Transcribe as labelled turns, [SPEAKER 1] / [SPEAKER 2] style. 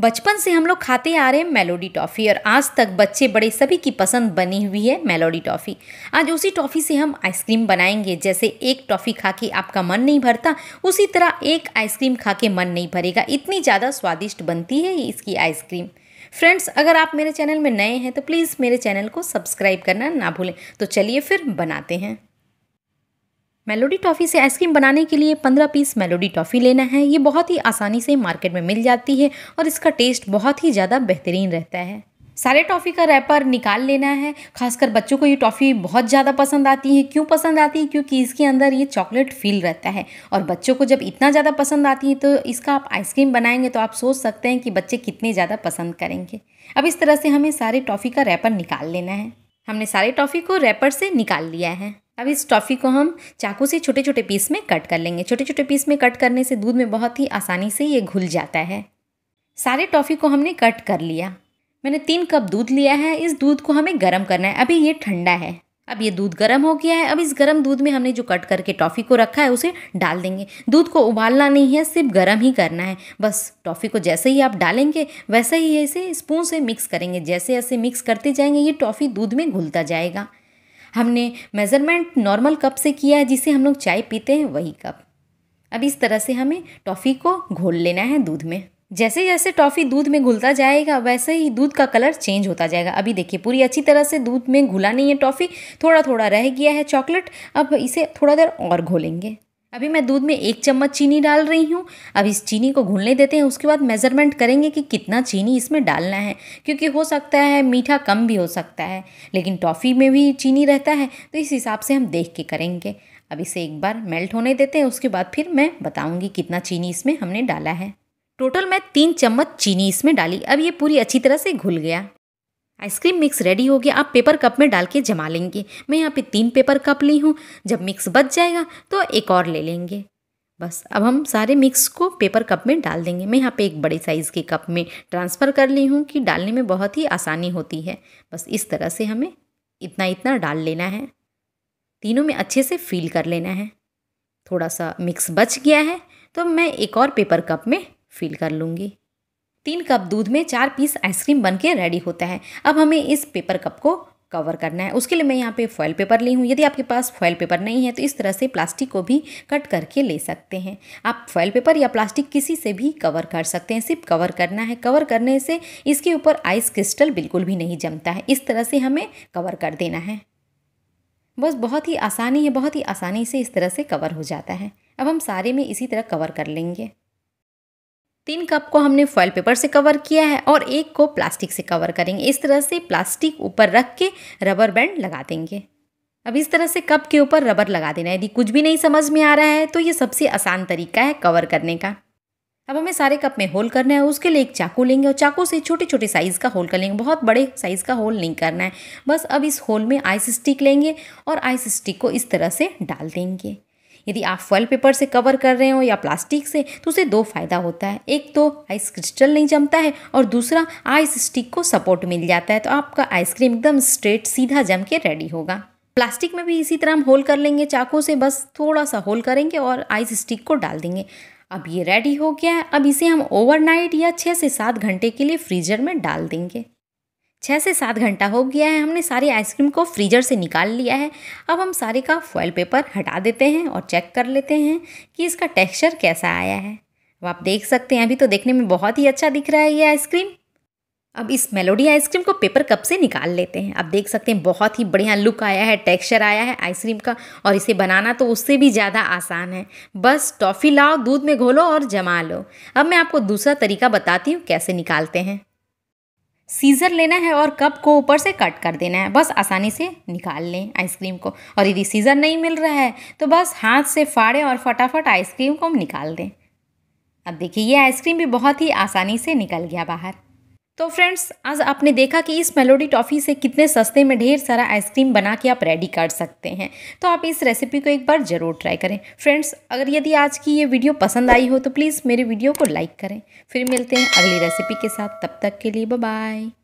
[SPEAKER 1] बचपन से हम लोग खाते आ रहे हैं मेलोडी टॉफ़ी और आज तक बच्चे बड़े सभी की पसंद बनी हुई है मेलोडी टॉफ़ी आज उसी टॉफ़ी से हम आइसक्रीम बनाएंगे जैसे एक टॉफ़ी खा के आपका मन नहीं भरता उसी तरह एक आइसक्रीम खा के मन नहीं भरेगा इतनी ज़्यादा स्वादिष्ट बनती है इसकी आइसक्रीम फ्रेंड्स अगर आप मेरे चैनल में नए हैं तो प्लीज़ मेरे चैनल को सब्सक्राइब करना ना भूलें तो चलिए फिर बनाते हैं मेलोडी टॉफ़ी से आइसक्रीम बनाने के लिए 15 पीस मेलोडी टॉफ़ी लेना है ये बहुत ही आसानी से मार्केट में मिल जाती है और इसका टेस्ट बहुत ही ज़्यादा बेहतरीन रहता है सारे टॉफ़ी का रैपर निकाल लेना है खासकर बच्चों को ये टॉफ़ी बहुत ज़्यादा पसंद आती है क्यों पसंद आती है क्योंकि इसके अंदर ये चॉकलेट फील रहता है और बच्चों को जब इतना ज़्यादा पसंद आती है तो इसका आप आइसक्रीम बनाएंगे तो आप सोच सकते हैं कि बच्चे कितने ज़्यादा पसंद करेंगे अब इस तरह से हमें सारे टॉफ़ी का रैपर निकाल लेना है हमने सारे टॉफ़ी को रैपर से निकाल लिया है अब इस टॉफ़ी को हम चाकू से छोटे छोटे पीस में कट कर लेंगे छोटे छोटे पीस में कट करने से दूध में बहुत ही आसानी से ये घुल जाता है सारे टॉफ़ी को हमने कट कर लिया मैंने तीन कप दूध लिया है इस दूध को हमें गर्म करना है अभी ये ठंडा है अब ये दूध गर्म हो गया है अब इस गर्म दूध में हमने जो कट करके टॉफ़ी को रखा है उसे डाल देंगे दूध को उबालना नहीं है सिर्फ गर्म ही करना है बस टॉफ़ी को जैसे ही आप डालेंगे वैसे ही इसे स्पून से मिक्स करेंगे जैसे ऐसे मिक्स करते जाएंगे ये टॉफ़ी दूध में घुलता जाएगा हमने मेज़रमेंट नॉर्मल कप से किया है जिसे हम लोग चाय पीते हैं वही कप अब इस तरह से हमें टॉफ़ी को घोल लेना है दूध में जैसे जैसे टॉफ़ी दूध में घुलता जाएगा वैसे ही दूध का कलर चेंज होता जाएगा अभी देखिए पूरी अच्छी तरह से दूध में घुला नहीं है टॉफ़ी थोड़ा थोड़ा रह गया है चॉकलेट अब इसे थोड़ा देर और घोलेंगे अभी मैं दूध में एक चम्मच चीनी डाल रही हूँ अब इस चीनी को घुलने देते हैं उसके बाद मेज़रमेंट करेंगे कि कितना चीनी इसमें डालना है क्योंकि हो सकता है मीठा कम भी हो सकता है लेकिन टॉफ़ी में भी चीनी रहता है तो इस हिसाब से हम देख के करेंगे अब इसे एक बार मेल्ट होने देते हैं उसके बाद फिर मैं बताऊँगी कितना चीनी इसमें हमने डाला है टोटल मैं तीन चम्मच चीनी इसमें डाली अब ये पूरी अच्छी तरह से घुल गया आइसक्रीम मिक्स रेडी हो गया आप पेपर कप में डाल के जमा लेंगे मैं यहाँ पे तीन पेपर कप ली हूँ जब मिक्स बच जाएगा तो एक और ले लेंगे बस अब हम सारे मिक्स को पेपर कप में डाल देंगे मैं यहाँ पे एक बड़े साइज़ के कप में ट्रांसफ़र कर ली हूँ कि डालने में बहुत ही आसानी होती है बस इस तरह से हमें इतना इतना डाल लेना है तीनों में अच्छे से फील कर लेना है थोड़ा सा मिक्स बच गया है तो मैं एक और पेपर कप में फील कर लूँगी तीन कप दूध में चार पीस आइसक्रीम बन के रेडी होता है अब हमें इस पेपर कप को कवर करना है उसके लिए मैं यहाँ पे फॉइल पेपर ली हूँ यदि आपके पास फॉयल पेपर नहीं है तो इस तरह से प्लास्टिक को भी कट करके ले सकते हैं आप फॉयल पेपर या प्लास्टिक किसी से भी कवर कर सकते हैं सिर्फ कवर करना है कवर करने से इसके ऊपर आइस क्रिस्टल बिल्कुल भी नहीं जमता है इस तरह से हमें कवर कर देना है बस बहुत ही आसानी है बहुत ही आसानी से इस तरह से कवर हो जाता है अब हम सारे में इसी तरह कवर कर लेंगे तीन कप को हमने फॉइल पेपर से कवर किया है और एक को प्लास्टिक से कवर करेंगे इस तरह से प्लास्टिक ऊपर रख के रबर बैंड लगा देंगे अब इस तरह से कप के ऊपर रबर लगा देना यदि कुछ भी नहीं समझ में आ रहा है तो ये सबसे आसान तरीका है कवर करने का अब हमें सारे कप में होल करना है उसके लिए एक चाकू लेंगे और चाकू से छोटे छोटे साइज़ का होल कर लेंगे बहुत बड़े साइज़ का होल नहीं करना है बस अब इस होल में आइस स्टिक लेंगे और आइस स्टिक को इस तरह से डाल देंगे यदि आप फॉइल पेपर से कवर कर रहे हो या प्लास्टिक से तो उसे दो फायदा होता है एक तो आइस क्रिस्टल नहीं जमता है और दूसरा आइस स्टिक को सपोर्ट मिल जाता है तो आपका आइसक्रीम एकदम स्ट्रेट सीधा जम के रेडी होगा प्लास्टिक में भी इसी तरह हम होल कर लेंगे चाकू से बस थोड़ा सा होल करेंगे और आइस स्टिक को डाल देंगे अब ये रेडी हो गया है अब इसे हम ओवरनाइट या छः से सात घंटे के लिए फ्रीजर में डाल देंगे छः से सात घंटा हो गया है हमने सारी आइसक्रीम को फ्रीजर से निकाल लिया है अब हम सारे का फॉइल पेपर हटा देते हैं और चेक कर लेते हैं कि इसका टेक्सचर कैसा आया है अब आप देख सकते हैं अभी तो देखने में बहुत ही अच्छा दिख रहा है ये आइसक्रीम अब इस मेलोडी आइसक्रीम को पेपर कप से निकाल लेते हैं आप देख सकते हैं बहुत ही बढ़िया लुक आया है टेक्सचर आया है आइसक्रीम का और इसे बनाना तो उससे भी ज़्यादा आसान है बस टॉफ़ी लाओ दूध में घोलो और जमा लो अब मैं आपको दूसरा तरीका बताती हूँ कैसे निकालते हैं सीज़र लेना है और कप को ऊपर से कट कर देना है बस आसानी से निकाल लें आइसक्रीम को और यदि सीज़र नहीं मिल रहा है तो बस हाथ से फाड़ें और फटाफट आइसक्रीम को हम निकाल दें अब देखिए ये आइसक्रीम भी बहुत ही आसानी से निकल गया बाहर तो फ्रेंड्स आज आपने देखा कि इस मेलोडी टॉफ़ी से कितने सस्ते में ढेर सारा आइसक्रीम बना के आप रेडी कर सकते हैं तो आप इस रेसिपी को एक बार ज़रूर ट्राई करें फ्रेंड्स अगर यदि आज की ये वीडियो पसंद आई हो तो प्लीज़ मेरे वीडियो को लाइक करें फिर मिलते हैं अगली रेसिपी के साथ तब तक के लिए बाय